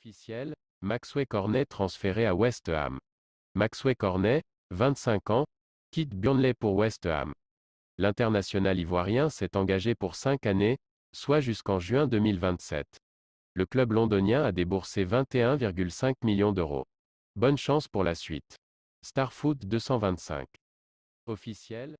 officiel, Maxway Cornet transféré à West Ham. Maxwell Cornet, 25 ans, quitte Burnley pour West Ham. L'international ivoirien s'est engagé pour 5 années, soit jusqu'en juin 2027. Le club londonien a déboursé 21,5 millions d'euros. Bonne chance pour la suite. Starfoot 225. Officiel,